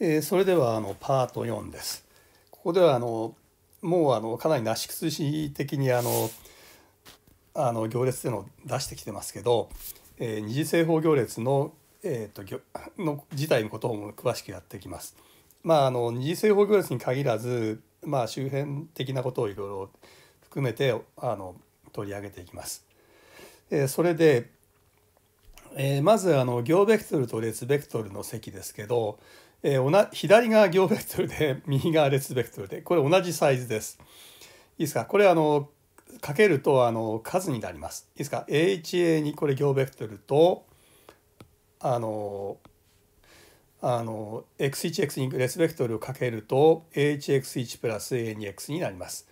えー、それではあのパート4です。ここではあのもうあのかなりなし崩し的にあのあの行列での出してきてますけど、えー、二次製法行列の,、えーと、の自体のことも詳しくやっていきます。まあ、あの二次製法行列に限らず、まあ、周辺的なことをいろいろ含めてあの取り上げていきます。えー、それで、えー、まずあの行ベクトルと列ベクトルの積ですけどえー、左が行ベクトルで右が列ベクトルでこれ同じサイズです。いいですかこれあのかけるとあの数になります。いいですか ?HA にこれ行ベクトルとあのあの X1X に列ベクトルをかけると HX1 プラス A2X になります。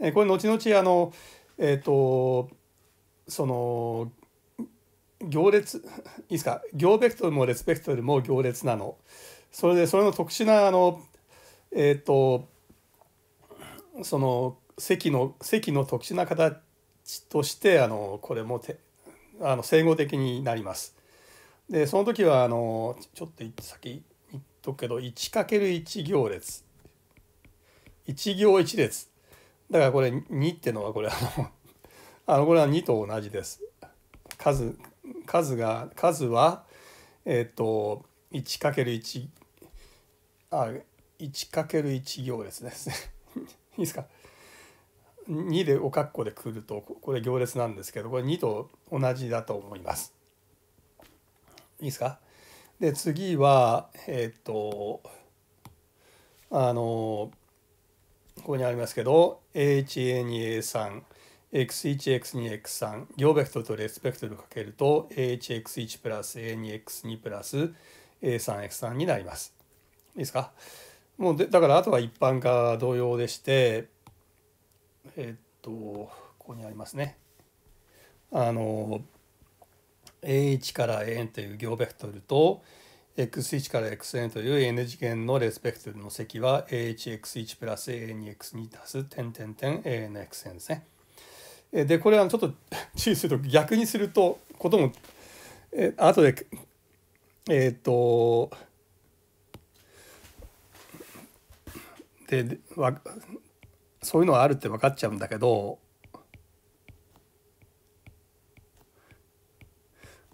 えー、これ後々あのえっ、ー、とその行列いいですか行ベクトルも列ベクトルも行列なの。それでそれの特殊なあのえっ、ー、とその席の席の特殊な形としてあのこれもてあの整合的になります。でその時はあのちょっと先言っとくけど 1×1 行列1行1列だからこれ2ってのはこれあの あのこれは2と同じです。数数が数はえっ、ー、と 1×1 あ1る1行列ですね いいですか2でおかっこでくるとこれ行列なんですけどこれ2と同じだと思います。いいですかで次はえっ、ー、とあのここにありますけど AHA2A3 x1x2x3 行ベクトルとレスペクトルかけると AHX1 プラス A2X2 プラス A3X3 になります。いですかもうでだからあとは一般化同様でしてえっとここにありますねあの A1 から AN という行ベクトルと X1 から XN という N 次元のレスペクトルの積は AHX1 プラス a 2 x 2足す点点点 ANXN ですね。でこれはちょっと 注意すると逆にするとこともえ後でえっ、とでわそういうのはあるって分かっちゃうんだけど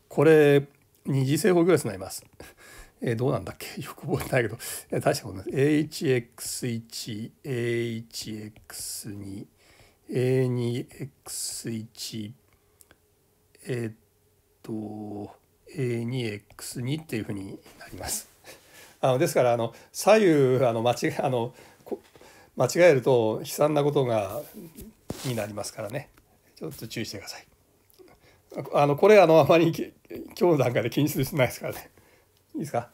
これ二次正方形列になります。えー、どうなんだっけ よく覚えてないけどい大したことないです。AHX1AHX2 A2X1 えー、っと A2X2 っていうふうになります。あのですからあの左右あの間違いあの間違えると悲惨なことがになりますからねちょっと注意してくださいあのこれあのあまり今日の段階で気にする必要ないですからねいいですか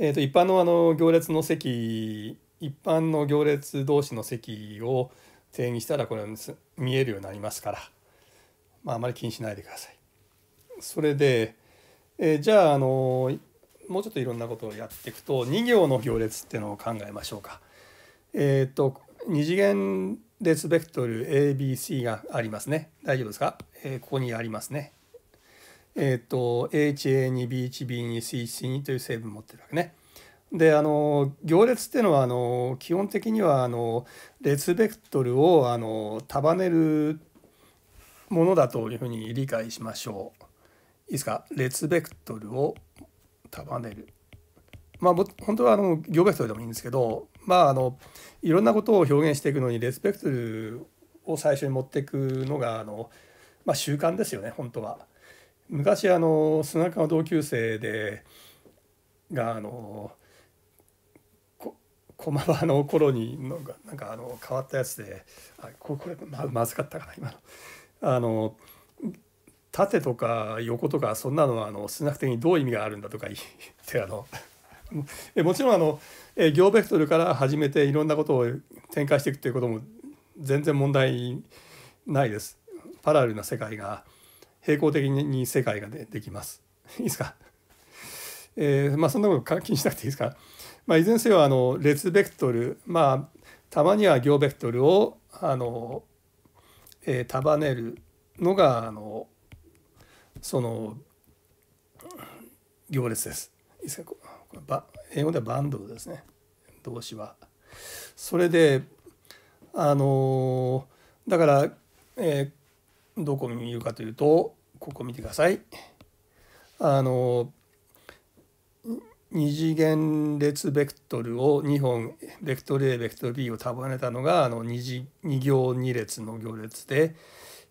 えーと、一般のあの行列の席一般の行列同士の席を定義したらこれ見えるようになりますから、まあ、あまり気にしないでください。それで、えー、じゃああのもうちょっといろんなことをやっていくと2行の行列っていうのを考えましょうか。えー、っと2次元列ベクトル ABC がありますね。大丈夫ですか、えー、ここにありますね。えー、っと HA2、B1B2、C1C2 という成分持ってるわけね。であの行列っていうのはあの基本的にはあの列ベクトルをあの束ねるものだというふうに理解しましょう。いいですか列ベクトルを多分。パネルまあ、本当はあの行別でもいいんですけど、まあ、あのいろんなことを表現していくのにレスペクトを最初に持っていくのがあの、まあ、習慣ですよね本当は。昔あのスナカの同級生でがあの駒場の頃にのなんかあの変わったやつであこれこれままずかったかな今の。あの縦とか横とかそんなのはあの数学的にどう意味があるんだとか言ってあの もちろんあの行ベクトルから始めていろんなことを展開していくということも全然問題ないです。パラレルな世界が平行的に世界がでできます。いいですか、えー、まあそんなこと気にしなくていいですか、まあ、いずれにせよあの列ベクトルまあたまには行ベクトルをあの、えー、束ねるのがあのその行列です。いいですか英語ではバンドルですね動詞は。それであのー、だから、えー、どこ見るかというとここ見てください。あのー、二次元列ベクトルを2本ベクトル A ベクトル B を束ねたのがあの 2, 次2行2列の行列で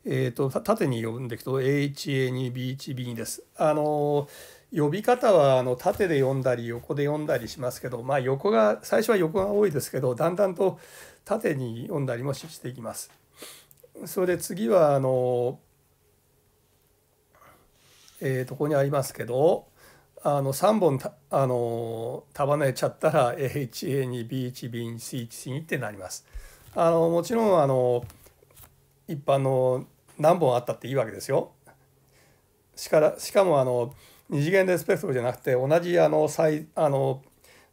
えーと、縦に呼んでいくと h a 2 b 1 b 2です。あの呼び方はあの縦で読んだり横で読んだりしますけど、まあ、横が最初は横が多いですけどだんだんと縦に読んだりもしていきます。それで次はあの、えーと、ここにありますけどあの3本たあの束ねちゃったら h a 2 b 1 b 2 c 1 c 2ってなります。あのもちろんあの一般の何本あったっていいわけですよ。しかしかもあの二次元レスペクトルじゃなくて同じあの最あの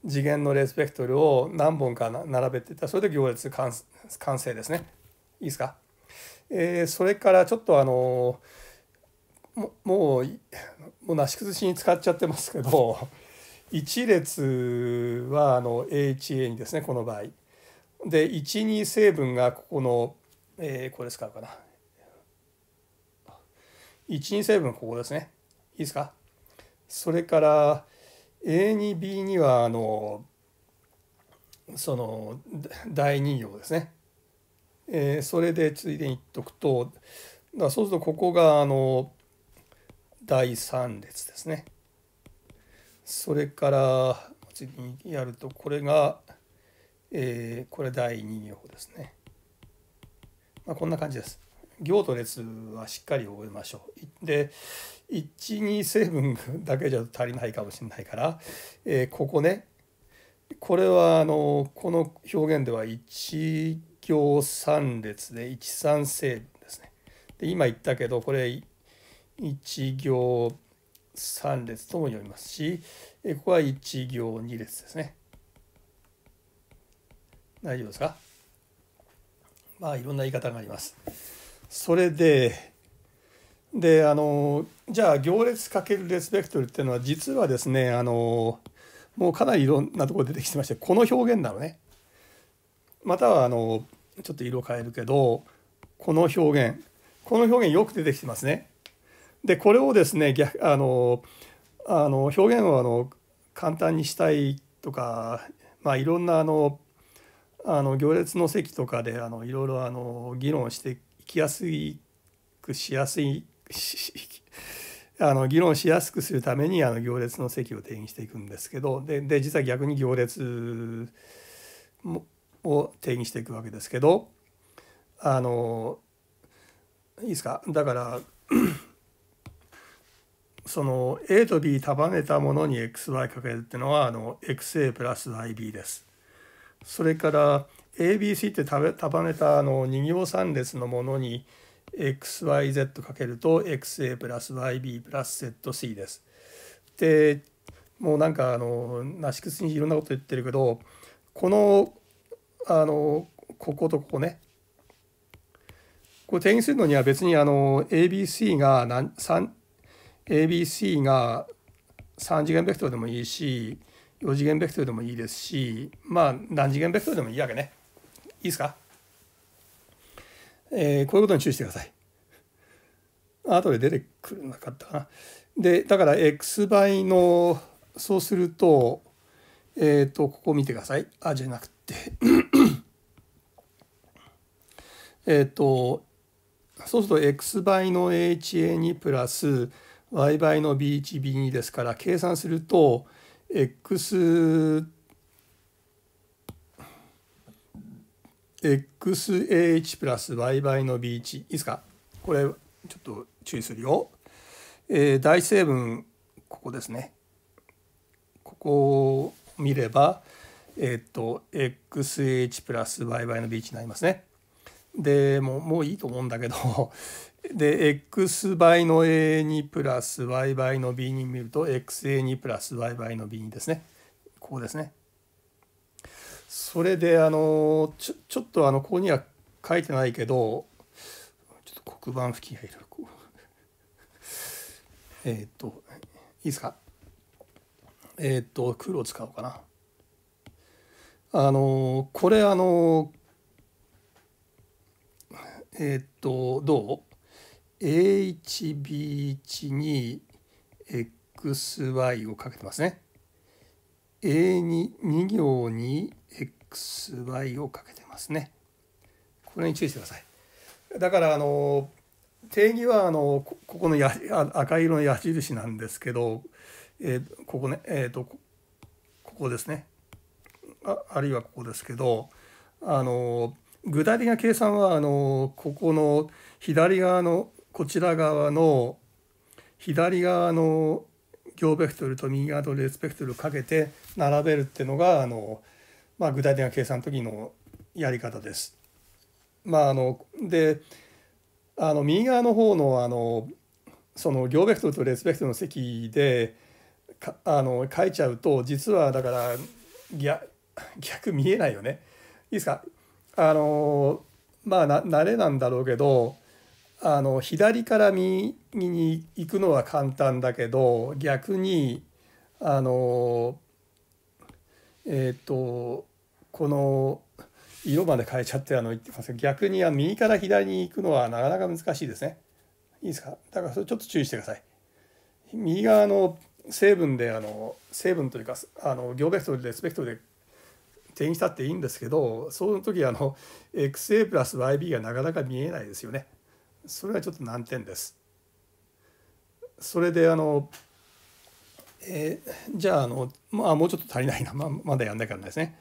次元のレスペクトルを何本か並べていったそれで行列完完成ですね。いいですか、えー、それからちょっとあのももうもうなし崩しに使っちゃってますけど1 列はあの AHA にですねこの場合。で12成分がここの、えー、これ使うかな1に成分ここですね。いいですかそれから A に B にはあのその第2行ですね。えー、それでついでに言っとくとだそうするとここがあの第3列ですね。それから次にやるとこれが、えー、これ第2行ですね。まあ、こんな感じです。行と列はしっかり覚えましょう。で12成分だけじゃ足りないかもしれないから、えー、ここねこれはあのこの表現では1行3列で13成分ですね。で今言ったけどこれ1行3列とも読みますしここは1行2列ですね。大丈夫ですかまあいろんな言い方があります。それでであのじゃあ行列かけるレスペクトルっていうのは実はですねあのもうかなりいろんなところ出てきてましてこの表現なのねまたはあのちょっと色変えるけどこの表現この表現よく出てきてますね。でこれをですね逆あのあの表現をあの簡単にしたいとか、まあ、いろんなあのあの行列の席とかであのいろいろあの議論してきやすくしやすいあの議論しやすくするためにあの行列の席を定義していくんですけどでで実は逆に行列を定義していくわけですけどあのいいですかだから その A と B 束ねたものに XY かけるっていうのはあの XA プラス IB です。それから ABC って束ねたあの2行3列のものに XYZ かけると XA プラス YB プラス ZC です。でもうなんかあのなし口にいろんなこと言ってるけどこのあのこことここねこれ定義するのには別にあの ABC が何 ABC が3次元ベクトルでもいいし4次元ベクトルでもいいですしまあ何次元ベクトルでもいいわけね。いいですか、えー、こういうことに注意してください。後で出てくるなかったかな。で、だから X 倍の、そうすると、えっ、ー、と、ここ見てください。あ、じゃなくて えっと、そうすると X 倍の HA2 プラス Y 倍の B1B2 ですから、計算すると、X XAH プラス Y y の B1 いいですかこれちょっと注意するよ。えー、大成分ここですね。ここを見ればえっ、と XH プラス Y y の B1 になりますね。でもうもういいと思うんだけど で X 倍の A2 プラス Y 倍の B2 見ると XA2 プラス Y 倍の B2 ですね。ここですね。それであのちょちょっとあのここには書いてないけどちょっと黒板付近がいろいろこうえっといいですかえっ、と黒使おうかなあのこれあのえっ、とどう ?HB12XY をかけてますね。A2 行に x をかけてますね。これに注意してください。だからあの定義はあのここのや赤色の矢印なんですけど、えー、ここねえー、とここですねああるいはここですけどあの具体的な計算はあのここの左側のこちら側の左側の行ベクトルと右側の列ベクトルをかけて並べるっていうのがあのまあ、具体的な計算の時のやり方です。まあ、あのであの右側の方のあのその行ベクトルと列ベクトルの積であの書いちゃうと実はだから逆逆見えないよね。いいですかあのまあな慣れなんだろうけどあの左から右に行くのは簡単だけど逆にあのえっ、ー、とこの色まで変えちゃってあの言ってます逆には右から左に行くのはなかなか難しいですね。いいですかだからそれちょっと注意してください。右側の成分であの成分というかあの行ベクトルでスペクトルで定義したっていいんですけどその時あの XA プラス YB がなかなか見えないですよね。それはちょっと難点です。それであのえー、じゃああの、まあ、もうちょっと足りないな、まあ、まだやんなきゃならないですね。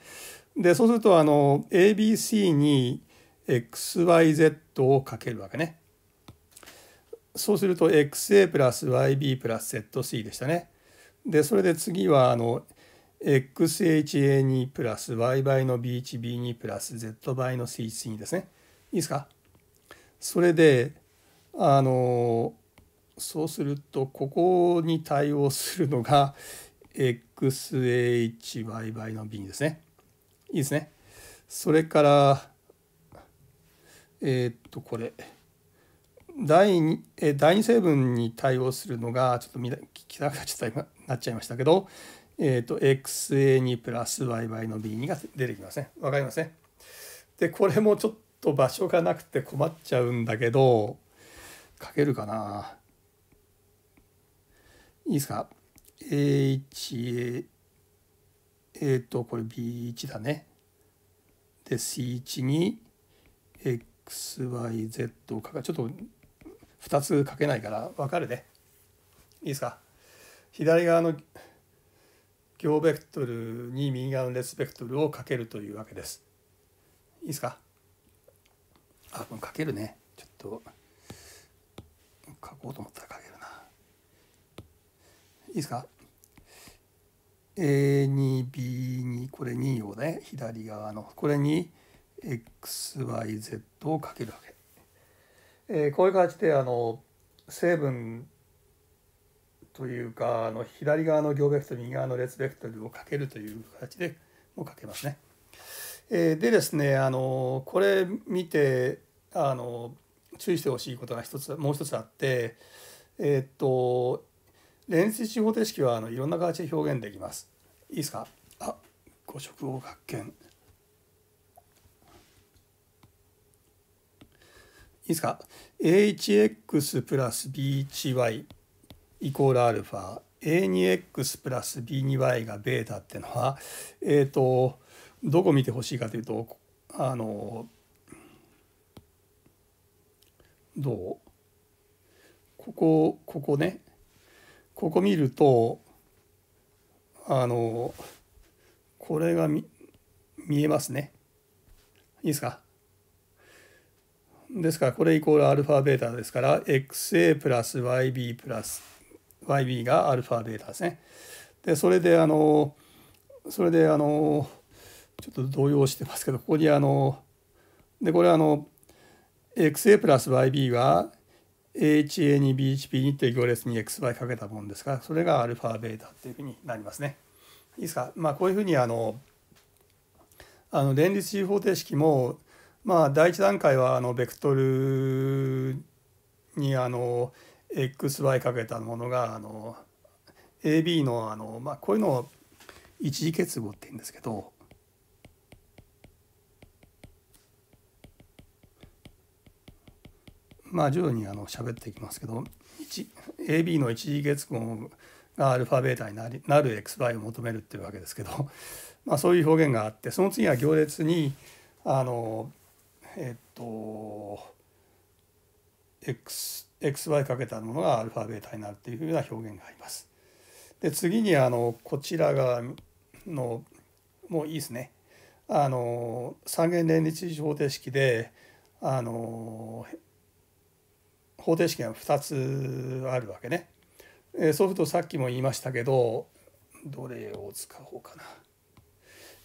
でそうするとあの ABC に XYZ をかけるわけね。そうすると XA プラス YB プラス ZC でしたね。でそれで次はあの XHA2 プラス Y 倍の B1B2 プラス Z 倍の C12 ですね。いいですかそれであのそうするとここに対応するのが XH y y の B ですね。いいですね。それからえー、っとこれ第 2, え第2成分に対応するのがちょっと聞きたくなっちゃなっちゃいましたけど、えー、っと XA2 プラス Y y の B2 が出てきますね。わかりますね。でこれもちょっと場所がなくて困っちゃうんだけど書けるかな。いいですか ?A1 えっ、とこれ B1 だね。で C1 に XYZ をかかちょっと2つ書けないから分かるね。いいですか左側の行ベクトルに右側の列ベクトルをかけるというわけです。いいですかあ、これかけるね。ちょっと書こうと思ったら書ける。いですか A 2 B 2これ2をね左側のこれに XYZ をかけるわけ。えー、こういう形であの成分というかあの左側の行ベクトル右側の列ベクトルをかけるという形でもかけますね。えー、でですねあのこれ見てあの注意してほしいことが一つもう一つあってえー、っと連接地方程式はあのいろんな形で表現できます。いいですかあ五色を発見。いいですか ?AHX プラス B1Y イコールアルファ A2X プラス B2Y がベータってのは、えっ、ー、とどこ見てほしいかというとあのどうここここねここ見るとあのこれが見えますね。いいですかですからこれイコールアルファベータですから XA プラス YB プラス YB がアルファベータですね。でそれであのそれであのちょっと動揺してますけどここにあのでこれあの XA プラス YB は AHA に BHP にって行列に XY かけたもんですからそれがアルファベータっていうふうになりますね。いいですか、まあ、こういうふうにあのあの連立子方程式も、まあ、第一段階はあのベクトルにあの XY かけたものがあの AB のあの、まあ、こういうのを一次結合って言うんですけどまあ、徐々にあの喋っていきますけど AB の一次結合がアルファベータになりなる xy を求めるっていうわけですけど、まあ、そういう表現があってその次は行列にあのえっと x xy かけたものがアルファベータになるっていうふうな表現があります。で次にあのこちら側のもういいですねあの三元連立方程式であの方程式が2つあるわけね。えそうするとさっきも言いましたけどどれを使おうかな。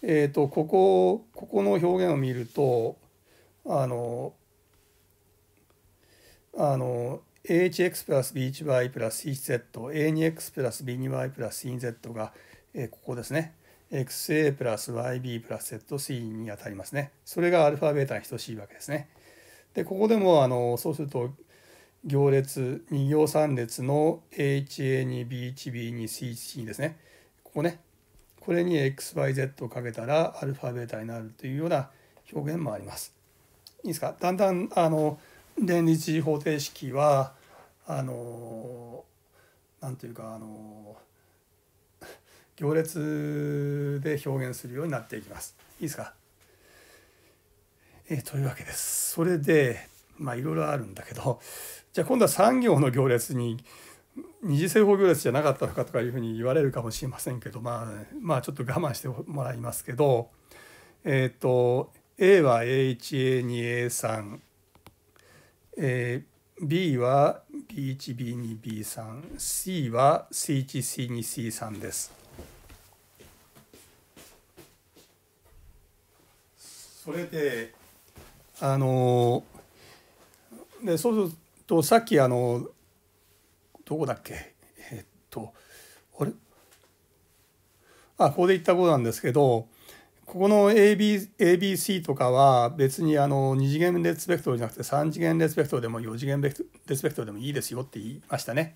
えっ、ー、とここここの表現を見るとあのあの AHX プラス B1 y プラス CZ、A2X プラス B2 y プラス CZ が、えー、ここですね。XA プラス YB プラス ZC に当たりますね。それがアルファベータに等しいわけですね。で、ここでも、あの、そうすると、行列2行3列の HA2B1B2C1 ですねここねこれに XYZ をかけたらアルファベータになるというような表現もあります。いいですかだんだんあの連立方程式はあの何ていうかあの行列で表現するようになっていきます。いいですかえというわけです。それでまあいろいろあるんだけどじゃあ今度は産業の行列に二次製法行列じゃなかったのかとかいうふうに言われるかもしれませんけど、まあ、まあちょっと我慢してもらいますけど、えっ、ー、と A は A1A2A3、えー、B は B1B2B3、C は C1C2C3 です。それであのでそうするととさっきあのどこだっけえっとあれあここで言ったことなんですけどここの AB ABC とかは別にあの2次元列ベクトルじゃなくて3次元列ベクトルでも4次元列ベクトルでもいいですよって言いましたね。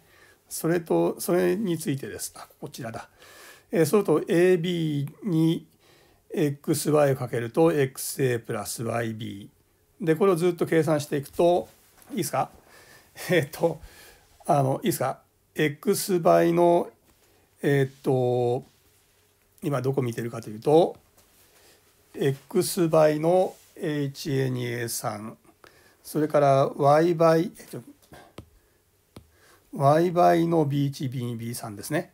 それとそれについてです。あこちらだ。えー、それと AB に XY をかけると XA プラス YB でこれをずっと計算していくといいですか えっ、ー、とあのいいですか X 倍のえっ、ー、と今どこ見てるかというと X 倍の HA2A3 それから Y 倍、えっ、ー、と Y 倍の B1B2B3 ですね。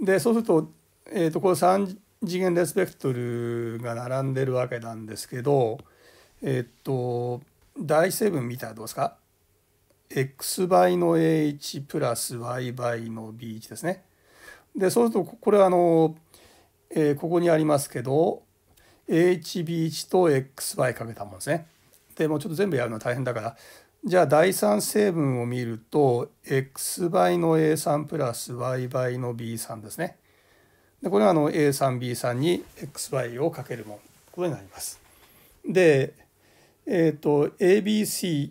でそうすると,、えーと、この3次元レスペクトルが並んでるわけなんですけどえっ、ー、と第7見たらどうですか x 倍の h プラス y 倍の b1 ですね。でそうするとこれはあの、えー、ここにありますけど hb1 と xy かけたものですね。でもうちょっと全部やるのは大変だからじゃあ第3成分を見ると x 倍の a3 プラス y 倍の b3 ですね。でこれはあの a3b3 に xy をかけるものになります。でえっ、ー、と abc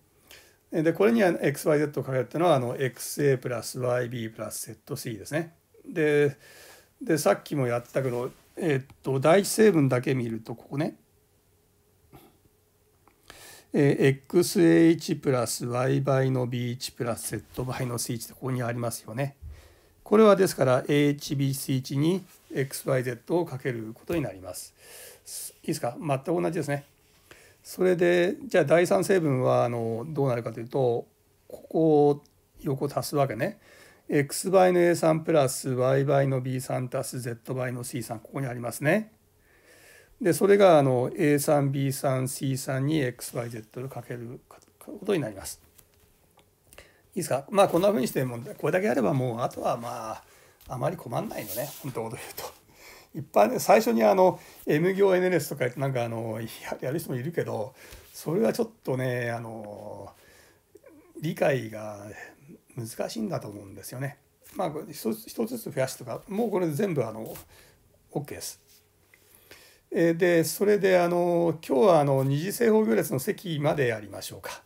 でこれには XYZ をかけるっていうのはあの XA プラス YB プラス ZC ですね。ででさっきもやってたけど、えっと第一成分だけ見るとここね、えー、XAH プラス Y 倍の B1 プラス Z 倍の C1 ってここにありますよね。これはですから AHBC1 に XYZ をかけることになります。いいですか全く同じですね。それでじゃあ第三成分はあのどうなるかというとここを横足すわけね。x 倍の A3 プラス y 倍の B3 足す z 倍の C3 ここにありますね。でそれがあの A3B3C3 に XYZ をかけることになります。いいですかまあこんなふうにしてもこれだけあればもうあとはまああまり困んないのね本当のこと言うと。一般で最初にあの M 行 NLS とかなんかあのやる人もいるけどそれはちょっとねあの理解が難しいんだと思うんですよね。まあ一つ一つずつ増やすとかもうこれ全部あの OK です。えでそれであの今日はあの二次正方行列の席までやりましょうか。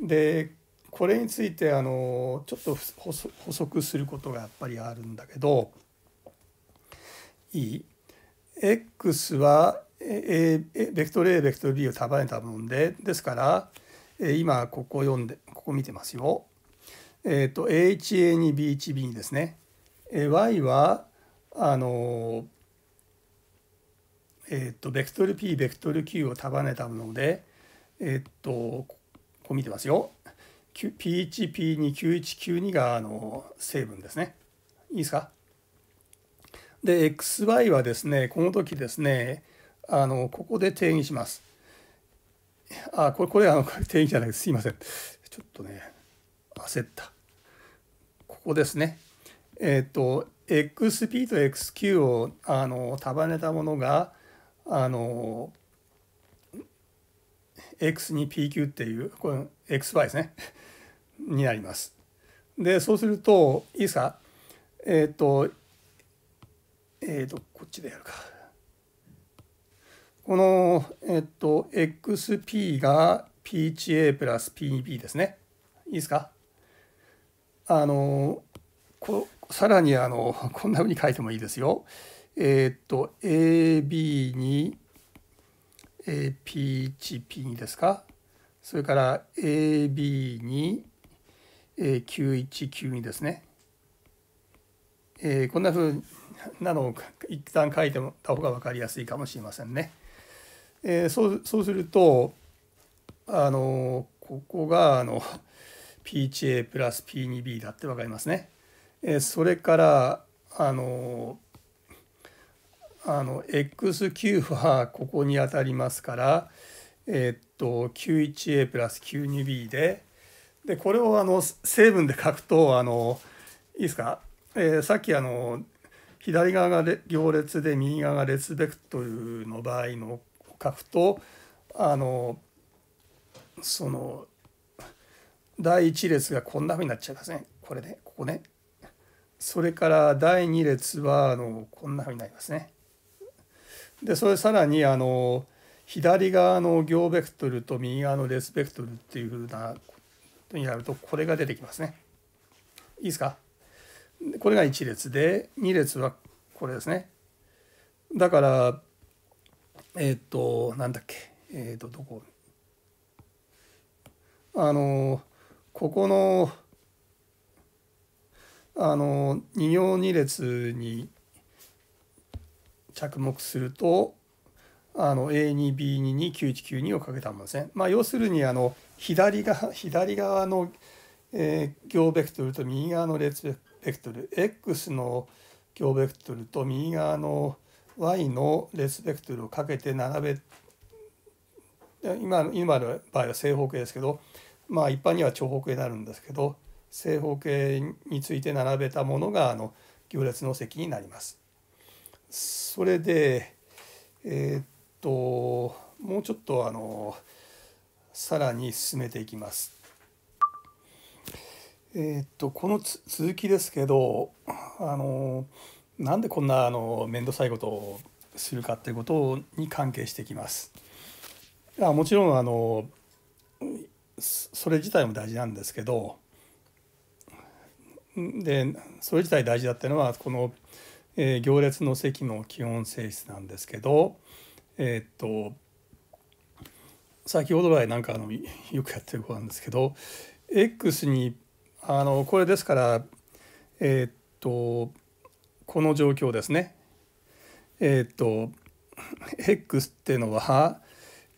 でこれについてあのちょっと補足することがやっぱりあるんだけど E。X は、A、ベクトル A、ベクトル B を束ねたもんで、ですから、今ここ読んで、ここ見てますよ。えっ、ー、と、AHA2、B1B ですね。Y は、あの、えっ、ー、と、ベクトル P、ベクトル Q を束ねたもので、えっ、ー、と、ここ見てますよ。P1、P2、Q1、Q2 があの成分ですね。いいですかで xy はですねこの時ですねあのここで定義します。あこれこれあの定義じゃないですすいませんちょっとね焦った。ここですね。えっ、ー、と XP と XQ をあの束ねたものがあの X に PQ っていうこれ XY ですねになります。でそうするといいですかえっ、ー、とえっ、ー、とこっちでやるかこのえっ、ー、と XP が PHA プラス PB ですねいいですかあのこさらにあのこんなふうに書いてもいいですよえっ、ー、と AB に p 1 p 2ですかそれから AB に9192ですね、えー、こんなふうになのを一旦書いてもた方が分かりやすいかもしれませんね。えー、そうそうするとあのここがあの PHA プラス P2B だって分かりますね。えー、それからあのあの XQ はここに当たりますからえー、っと Q1A プラス Q2B ででこれをあの成分で書くとあのいいですか、えー、さっきあの左側が行列で右側が列ベクトルの場合の書くとあのその第1列がこんなふうになっちゃいますねこれねここねそれから第2列はあのこんなふうになりますね。でそれさらにあの左側の行ベクトルと右側の列ベクトルっていうふうなことになるとこれが出てきますね。いいですかこれが1列で2列はこれですねだからえっ、ー、となんだっけえっ、ー、とどこあのここのあの2行2列に着目するとあの A2B22919 をかけたものですね。まあ、要するにあの左側左側の、えー、行ベクトルと右側の列ベクベクトル x の強ベクトルと右側の y の列ベクトルをかけて並べ今今の場合は正方形ですけどまあ一般には長方形になるんですけど正方形について並べたものがあの行列の積になります。それでえー、っともうちょっとあのさらに進めていきます。えー、っとこのつ続きですけどあのなんでこんなあの面倒くさいことをするかっていうことに関係してきます。あもちろんあのそれ自体も大事なんですけどでそれ自体大事だっていうのはこの、えー、行列の席の基本性質なんですけどえー、っと先ほど来なんかあのよくやってる子なんですけど X にあのこれですからえー、っとこの状況ですねえー、っと X っていうのは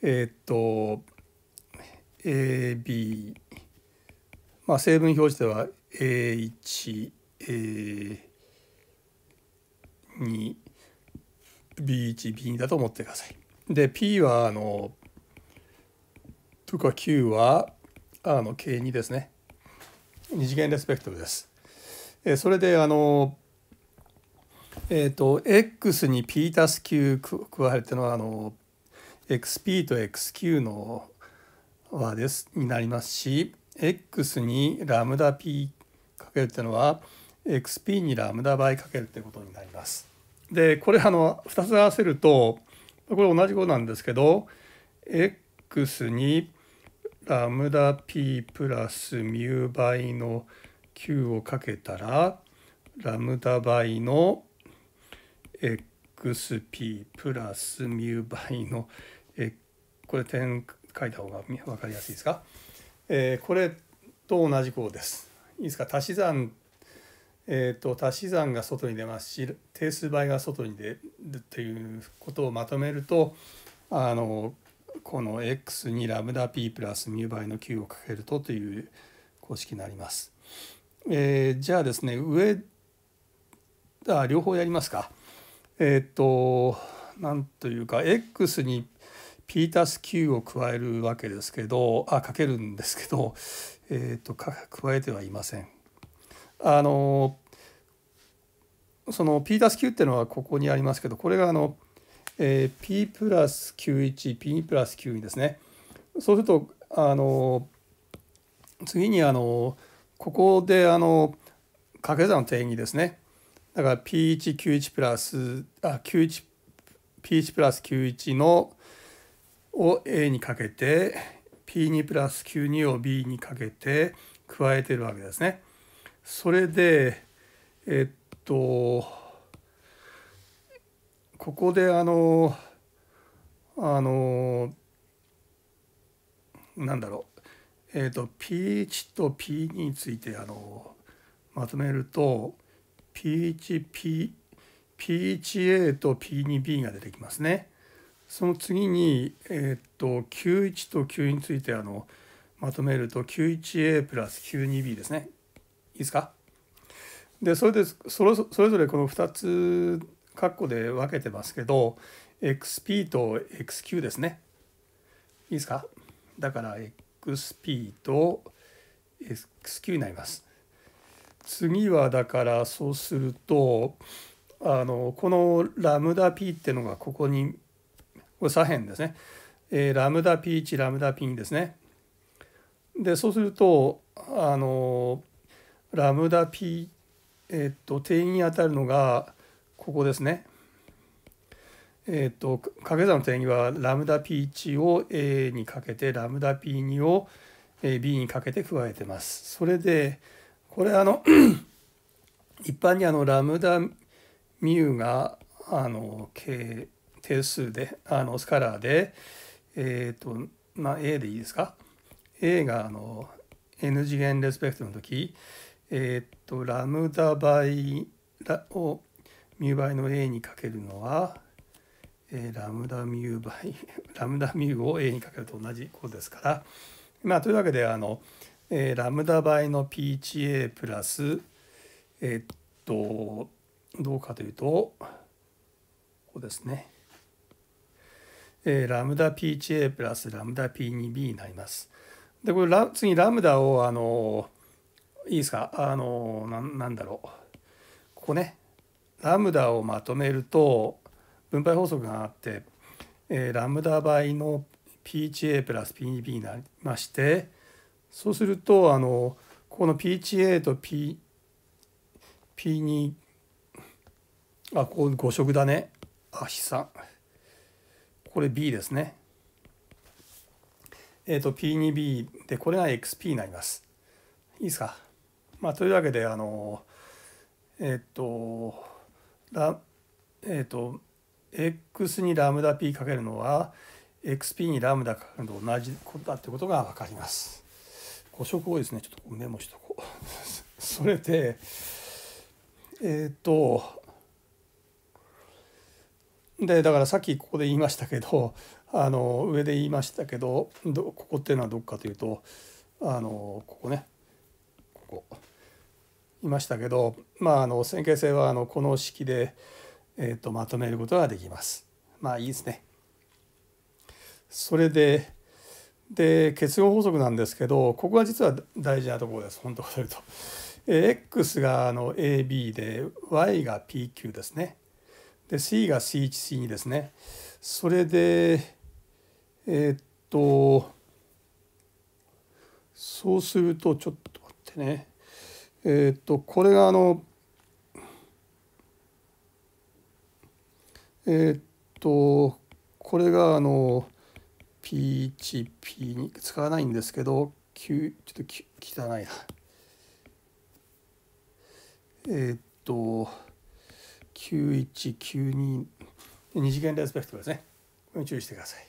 えー、っと AB まあ成分表示では A1A2B1B2 だと思ってください。で P はあのとか Q はあの K2 ですね。二次元レスペクトルです。えそれであのえっ、ー、と x に p たす q 加えてのあの xp と xq の和ですになりますし x にラムダ p かけるっていうのは xp にラムダ倍かけるってことになります。でこれあの2つ合わせるとこれ同じことなんですけど x にラムダ p プラスミュ倍の q をかけたらラムダ倍の xp プラスミュ倍のこれ点書いた方が分かりやすいですか、えー、これと同じ項です。いいですか足し算えーと、と足し算が外に出ますし定数倍が外に出るということをまとめるとあのこの x にラムダ p プラスミュ倍の q をかけるとという公式になります。えー、じゃあですね上あ両方やりますか。えー、っとなんというか x に p たす q を加えるわけですけどあかけるんですけど、えー、っと加えてはいません。あのその p たす q っていうのはここにありますけどこれがあのえー、P プラス91、P プラス92ですね。そうすると、あの次にあのここであの掛け算の定義ですね。だから P191 プラスあ 91P1 プラス91のを A にかけて P2 プラス92を B にかけて加えてるわけですね。それでえっとここであのあのなんだろうえっ、ー、と P1 と P2 についてあのまとめると P1P P1A と P2B が出てきますね。その次に、えっ、ー、と Q1 と Q についてあのまとめると Q1A プラス Q2B ですね。いいですかでそれでそれそれぞれこの2つ括弧で分けてますけど XP と XQ ですねいいですかだから XP と XQ になります次はだからそうするとあのこのラムダ P っていうのがここにこれ左辺ですね、えー、ラムダ P1 ラムダ P2 ですねでそうするとあのラムダ P えっと定員に当たるのがここですね。えっ、ー、と掛け算の定義はラムダ P1 を A にかけてラムダ P2 を B にかけて加えてます。それでこれあの 一般にあのラムダミュがあの定数であのスカラーでえっ、ー、とまあ A でいいですか A があの N 次元レスペクトの時えっ、ー、とラムダ倍をミューバイの A にかけるのは、えー、ラムダミューバイ ラムダミューを A にかけると同じことですから、まあ、というわけであの、えー、ラムダ倍の PHA プラスえー、っとどうかというとここですね。えー、ラムダ PHA プラスラムダ P2B になります。でこれラ次ラムダをあのいいですかあのななんだろうここねラムダをまとめると分配法則があって、えー、ラムダ倍の PHA プラス PB になりましてそうするとあのこの PHA と P P2 あこう5色だねあ飛散これ B ですねえっ、ー、と P2B でこれが XP になりますいいですかまあというわけであのえっ、ー、とラえっ、ー、と x にラムダ p かけるのは xp にラムダかけるのと同じことだってことが分かります。誤色をですねちょっとメモしとこう。それでえっ、ー、とでだからさっきここで言いましたけどあの上で言いましたけどここっていうのはどっかというとあのここねいましたけど、まあ、あの線形性はあのこの式で、えー、とまとめることができます。まあいいですね。それでで結合法則なんですけどここが実は大事なところです本当かというと。x があの AB で y が PQ ですね。で C が C1C2 ですね。それでえー、っとそうするとちょっと待ってね。えっとこれがあのえっとこれがあの P1、P2 に使わないんですけど、Q、ちょっと汚いな。えー、っと、9 1 9 2二次元レスペクトですね。注意してください。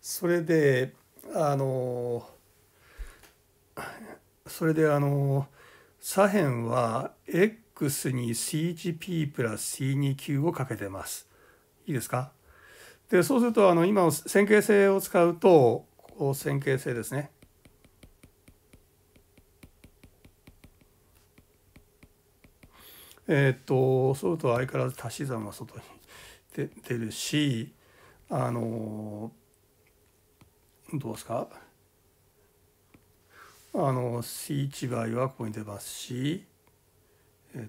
それで、あの、それで、あの、左辺は x に cgp プラス c2q をかけてます。いいですかでそうするとあの今の線形性を使うとここ線形性ですね。えー、っとそうすると相変わらず足し算は外に出るしあのどうですかあの C1 倍はここに出ますしえっ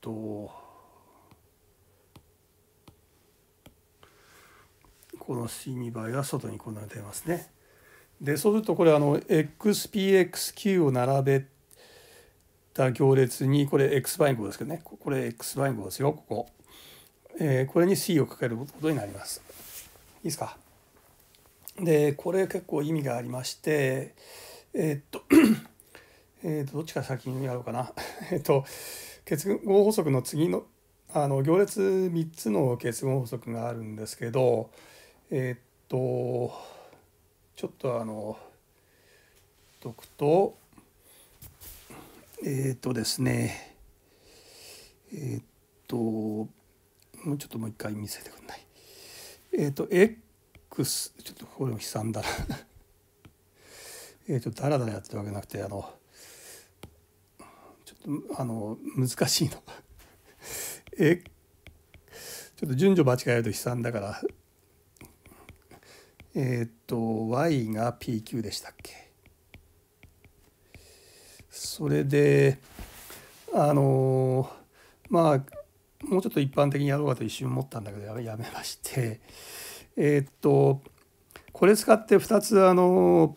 とこの C2 倍は外にこんなに出ますね。でそうするとこれあの XPXQ を並べた行列にこれ X 倍号ですけどねこれ X 倍号ですよここ、えー、これに C をかけることになります。いいですかでこれ結構意味がありましてえー、っと えっとどっちから先にやろうかな えっと結合法則の次のあの行列3つの結合法則があるんですけどえー、っとちょっとあの解くとえー、っとですねえー、っともうちょっともう一回見せてくんないえっと X ちょっとこれも悲惨だなえーと、とダラダラやってるわけじゃなくてあのちょっとあの難しいの えちょっと順序間違えると悲惨だからえっ、ー、と y が pq でしたっけそれであのまあもうちょっと一般的にやろうかと一瞬思ったんだけどやめましてえっ、とこれ使って2つあの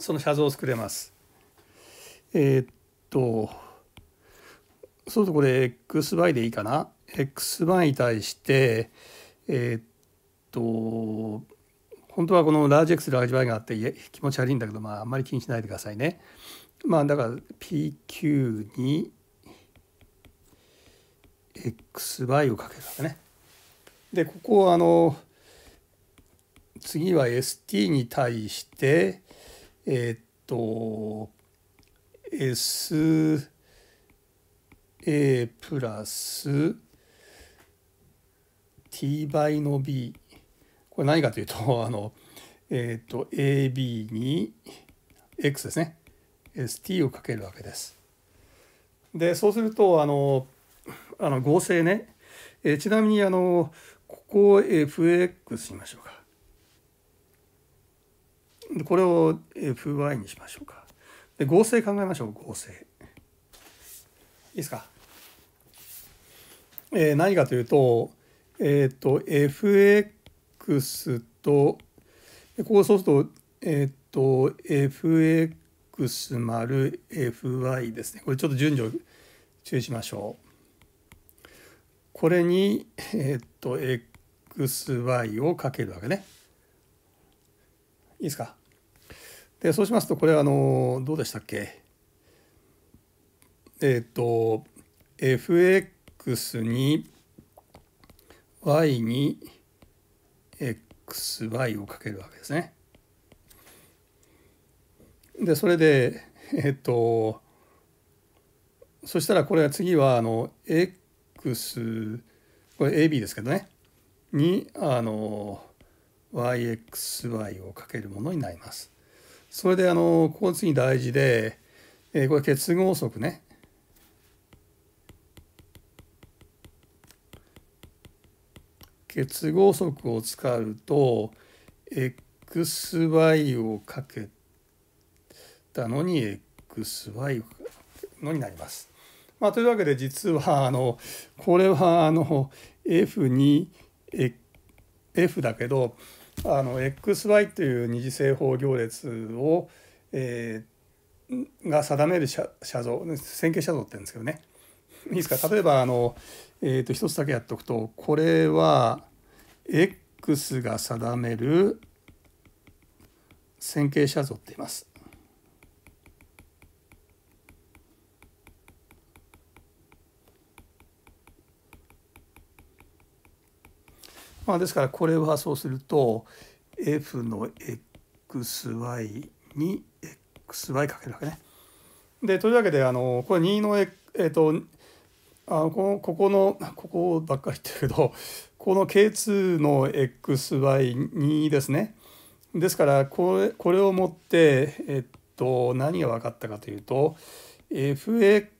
その写像を作れます。えー、っとそうするとこれ xy でいいかな xy に対してえー、っと本当はこのラージ X ラージ Y があって気持ち悪いんだけどまああんまり気にしないでくださいね。まあだから PQ に xy をかけるわけね。でここあの次は ST に対してえー、っと SA プラス t 倍の b これ何かというと あのえっ、と ab に x ですね st をかけるわけです。でそうするとあのあの合成ね、えー、ちなみにあのここを fx しましょうか。これを FY にしましょうか。で合成考えましょう合成。いいですか。えー、何かというと,、えーと、と FX とここそうすると,、えーと、と FX 丸 FY ですねこれちょっと順序注意しましょう。これに、えーと、と XY をかけるわけね。いいですかでそうしますとこれあのどうでしたっけえっ、ー、と fx に y に xy をかけるわけですね。でそれでえっ、ー、とそしたらこれは次はあの x これ ab ですけどねにあの yxy をかけるものになります。それであのここ次大事で、えー、これ結合則ね。結合則を使うと xy をかけたのに xy のになります。まあ、というわけで実はあのこれはあの f に f だけどあの XY という二次正方行列を、えー、が定める写写像線形写像って言うんですけどねいいですか例えばあの、えーと、と一つだけやっておくとこれは X が定める線形写像って言います。まあ、ですからこれはそうすると f の xy に xy かけるわけね。でというわけであのこれ2のえっ、ー、とあのこここのここばっかり言ってるけどこの K2 の XY2 ですね。ですからこれこれをもってえっと何が分かったかというと FX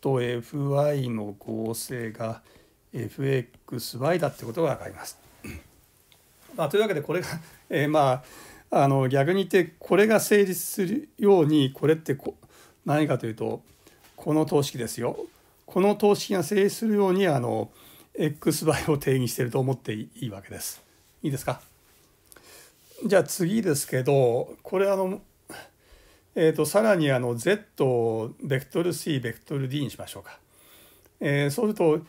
と FY の合成が FXY だってことが分かります。まあ、というわけでこれが、えー、まああの逆に言ってこれが成立するようにこれってこ何かというとこの等式ですよこの等式が成立するようにあの x y を定義していると思っていいわけです。いいですかじゃあ次ですけどこれあの、えと、とさらにあの z をベクトル c ベクトル d にしましょうか。えー、そうすると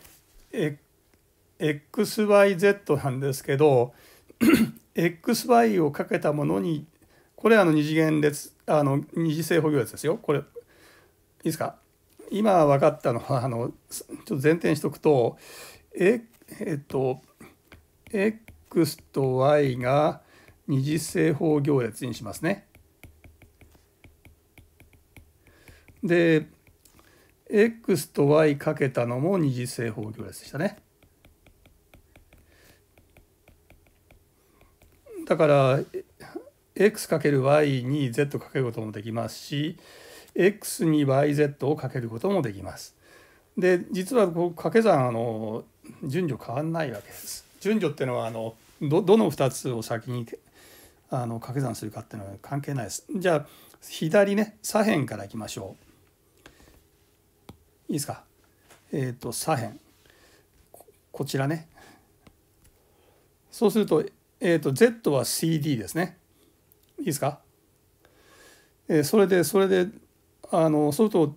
XYZ なんですけど XY をかけたものにこれあの二次元列あの二次性方行列ですよこれいいですか今分かったのはあのちょっと前提にしとくとええっと x と y が二次正方行列にしますね。で x と y かけたのも二次正方形列でしたね。だから x かける y に z かけることもできますし x に yz をかけることもできます。で実は掛け算あの順序変わんないわけです。順序っていうのはあのどどの2つを先にあの掛け算するかっていうのは関係ないです。じゃあ左ね左辺からいきましょう。いいですかえっ、ー、と左辺こちらねそうすると,、えーと、と Z は CD ですねいいですか、えー、それでそれであのそうすると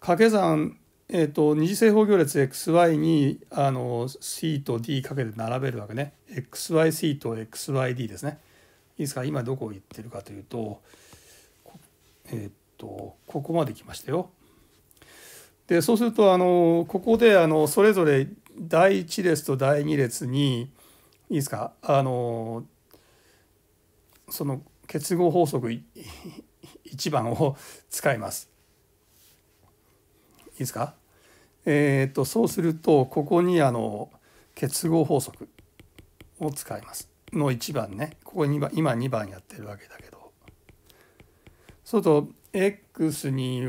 掛け算えーと、と二次正方行列 xy にあの c と d かけて並べるわけね xyc と xyd ですねいいですか今どこを言ってるかというとえっ、ー、とここまで来ましたよでそうするとあのここであのそれぞれ第1列と第2列にいいですかあのその結合法則1番を 使います。いいですかえーと、とそうするとここにあの結合法則を使いますの1番ねここ2番今2番やってるわけだけどそうすると x に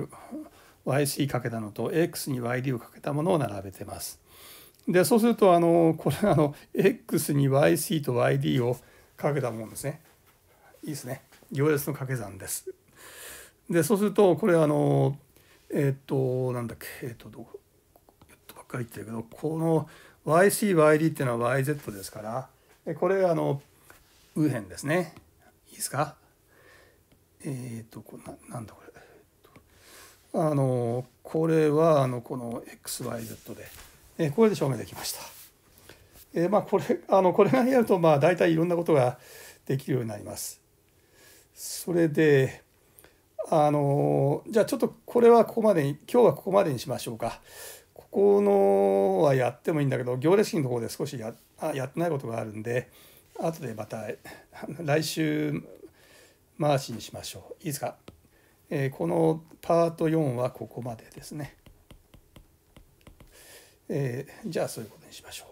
yc かけたのと x に yd をかけたものを並べてます。でそうするとあのこれあの x に yc と yd をかけたものですね。いいですね。行列の掛け算です。でそうするとこれあのえっ、となんだっけえっ、とどこばっかり言ってるけどこの YCYD っていうのは YZ ですからこれあの右辺ですねいいですかえっ、とこななんだこれあのこれはあのこの XYZ で、えこれで証明できました。えまあ、これあのこれがやるとまあ大体いろんなことができるようになります。それであのじゃあちょっとこれはここまでに今日はここまでにしましょうか。ここのはやってもいいんだけど行列式のところで少しややってないことがあるんで後でまた来週回しにしましょう。いいですかえこのパート4はここまでですね。えじゃあそういうことにしましょう。